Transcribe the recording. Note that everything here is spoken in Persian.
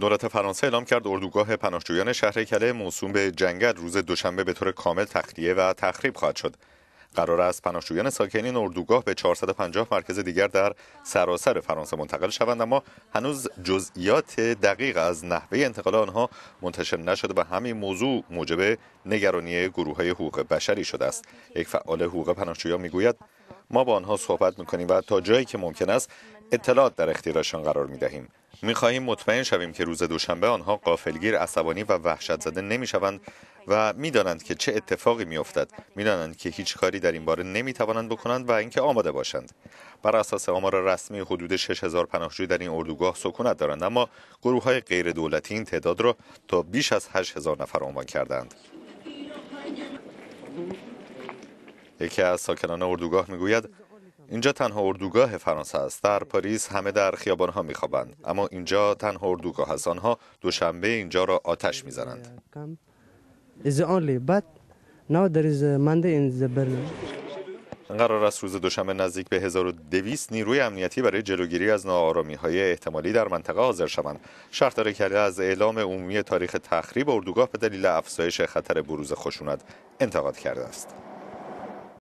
دولت فرانسه اعلام کرد اردوگاه پناهجویان شهر کله موسوم به جنگل روز دوشنبه به طور کامل تخلیه و تخریب خواهد شد. قرار است پناهجویان ساکنین اردوگاه به 450 مرکز دیگر در سراسر فرانسه منتقل شوند اما هنوز جزئیات دقیق از نحوه انتقال آنها منتشر نشده و همین موضوع موجب نگرانی گروه های حقوق بشری شده است یک فعال حقوق پناهجویان میگوید ما با آنها صحبت میکنیم و تا جایی که ممکن است اطلاعات در اختیارشان قرار میدهیم میخواهیم مطمئن شویم که روز دوشنبه آنها قافلگیر عصبانی و وحشت زده نمیشوند و میدانند که چه اتفاقی میافتد میدانند که هیچ کاری در این باره نمیتوانند بکنند و اینکه آماده باشند بر اساس آمار رسمی حدود 6000 پناهجوی در این اردوگاه سکونت دارند اما گروه های غیر این تعداد را تا بیش از 8000 نفر عنوان کردند یکی از ساکنان اردوگاه میگوید اینجا تنها اردوگاه فرانسه است در پاریس همه در خیابان ها میخوابند اما اینجا تنها اردوگاه است آنها دوشنبه اینجا را آتش میزنند قرار است روز دوشنبه نزدیک به 1200 نیروی امنیتی برای جلوگیری از ناآرامی های احتمالی در منطقه حاضر شوند. شرط داره کرده از اعلام عمومی تاریخ تخریب اردوگاه به دلیل افزایش خطر بروز خشونت انتقاد کرده است.